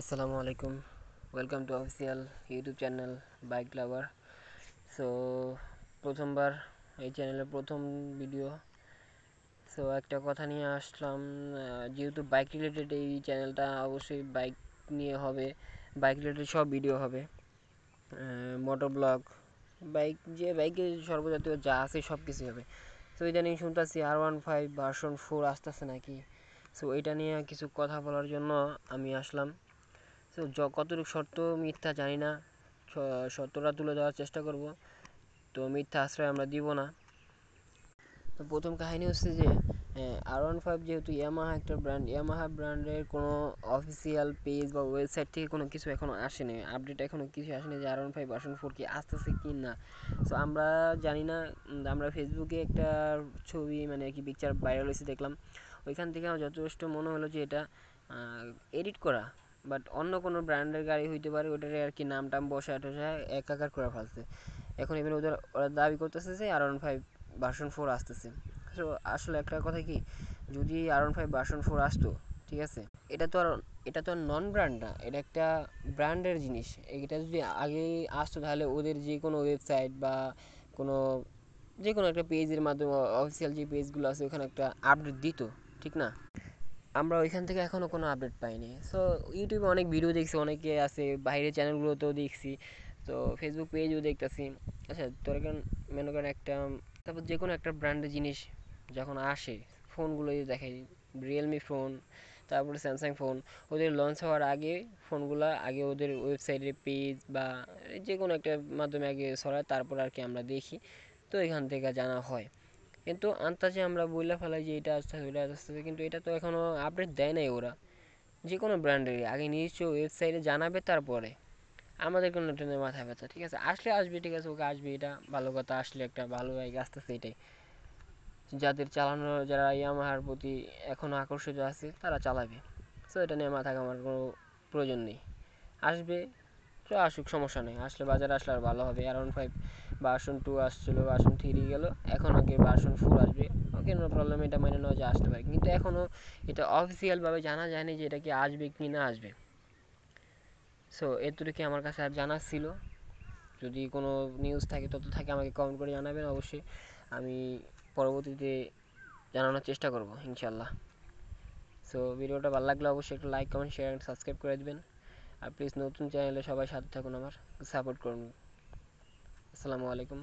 আসসালামু আলাইকুম welcome to official YouTube channel bike lover so প্রথমবার এই চ্যানেলের প্রথম ভিডিও সো একটা কথা নিয়ে আসলাম যেহেতু বাইক রিলেটেড এই চ্যানেলটা অবশ্যই বাইক নিয়ে হবে বাইক রিলেটেড সব ভিডিও হবে মোটর ব্লগ বাইক যে বাইকে সর্বজাতীয় যা আছে সব কিছুই হবে তো ইদানিং শুনতেছি R one five version four আসতেছে নাকি সো এটা নিয়ে কিছু কথা বলার জন্য আমি আসলাম তো কতটুকু সত্য মিথ্যা জানি না সত্যটা তুলে ধরার চেষ্টা করব তো মিথ্যা আশ্রয় আমরা দিব না তো প্রথম কাহিনী হচ্ছে যে আর ওয়ান ফাইভ যেহেতু ইয়ামাহা একটা ব্র্যান্ড ইয়ামাহা ব্র্যান্ডের কোনো অফিসিয়াল পেজ বা ওয়েবসাইট থেকে কোনো কিছু এখনও আসেনি আপডেট এখনও কিছু আসেনি যে আর ওয়ান ফাইভ আসন ফোর কি আসতেছে কি না তো আমরা জানি না আমরা ফেসবুকে একটা ছবি মানে কি পিকচার ভাইরাল হয়েছে দেখলাম ওইখান থেকে আমার যথেষ্ট মনে হলো যে এটা এডিট করা বাট অন্য কোনো ব্র্যান্ডের গাড়ি হইতে পারে ওটারে আর কি নাম টাম বসায় টসায় একাকার করে ফেলছে এখন ইভেন ওদের ওরা দাবি করতেছে যে R one five version four আসতেছে সো আসলে একটা কথা কি যদি R one five version four আসতো ঠিক আছে এটা তো আর এটা তো আর নন ব্র্যান্ড না এটা একটা ব্র্যান্ডের জিনিস এটা যদি আগে আসতো তাহলে ওদের যে কোনো ওয়েবসাইট বা কোনো যে কোনো একটা পেজের মাধ্যমে অফিসিয়াল যে পেজগুলো আছে ওখানে একটা আপডেট দিত ঠিক না আমরা ওইখান থেকে এখনও কোনো আপডেট পাইনি সো ইউটিউবে অনেক ভিডিও দেখছি অনেকে আছে বাইরের চ্যানেলগুলোতেও দেখছি তো ফেসবুক পেজও দেখতেছি আচ্ছা তোর কারণ মনে করেন একটা তারপর যে কোনো একটা ব্র্যান্ডের জিনিস যখন আসে ফোনগুলো দেখে রিয়েলমি ফোন তারপরে স্যামসাং ফোন ওদের লঞ্চ হওয়ার আগে ফোনগুলো আগে ওদের ওয়েবসাইটের পেজ বা যে কোনো একটা মাধ্যমে আগে সরায় তারপর আর কি আমরা দেখি তো এখান থেকে জানা হয় কিন্তু আন্দাজে আমরা বইলা ফেলাই যে এটা আসতেছে ওটা আসতেছে কিন্তু এটা তো এখনও আপডেট দেয় নাই ওরা যে কোনো ব্র্যান্ডেরই আগে নিজস্ব ওয়েবসাইটে জানাবে তারপরে আমাদের কোনো এটা মাথা ব্যথা ঠিক আছে আসলে আসবে ঠিক আছে ওকে আসবে এটা ভালো কথা আসলে একটা ভালো জায়গা আসতেছে এটাই যাদের চালানোর যারা ইয়ামাহার প্রতি এখনও আকর্ষিত আছে তারা চালাবে সো এটা নিয়ে মাথা ঘামার কোনো প্রয়োজন নেই আসবে আসুক সমস্যা নেই আসলে বাজারে আসলে আর ভালো হবে অ্যারাউন্ড ফাইভ ভার্সন টু আসছিলো বাসন থ্রি গেলো এখন আগে ভার্সন ফোর আসবে ওকে নো প্রবলেম এটা মেনে নেওয়া যে আসতে পারে কিন্তু এখনও এটা অফিসিয়ালভাবে জানা যায়নি যে এটা কি আসবে কি না আসবে সো এতটুকু আমার কাছে আর জানা ছিল যদি কোনো নিউজ থাকে তত থাকে আমাকে কমেন্ট করে জানাবেন অবশ্যই আমি পরবর্তীতে জানানোর চেষ্টা করবো ইনশাল্লাহ সো ভিডিওটা ভালো লাগলে অবশ্যই একটা like comment share and subscribe করে দেবেন আর প্লিজ নতুন চ্যানেলে সবাই সাথে থাকুন আমার সাপোর্ট করুন আসসালামু আলাইকুম